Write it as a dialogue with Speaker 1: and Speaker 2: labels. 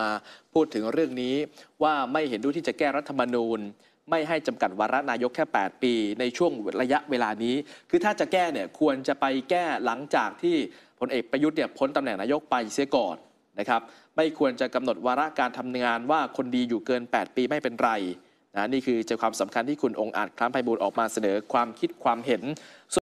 Speaker 1: มาพูดถึงเรื่องนี้ว่าไม่เห็นด้วยที่จะแก้รัฐธรรมนูญ ไม่ให้จำกัดวาระนายกแค่ 8 ปีในช่วงระยะเวลานี้ คือถ้าจะแก้เนี่ยควรจะไปแก้หลังจากที่พลเอกประยุทธ์เนี่ยพ้นตำแหน่งนายกไปเสียก่อนนะครับ ไม่ควรจะกำหนดวาระการทำงานว่าคนดีอยู่เกิน 8 ปีไม่เป็นไรนะนี่คือใจความสำคัญที่คุณองค์อาจคล้ามไพบูลออกมาเสนอความคิดความเห็น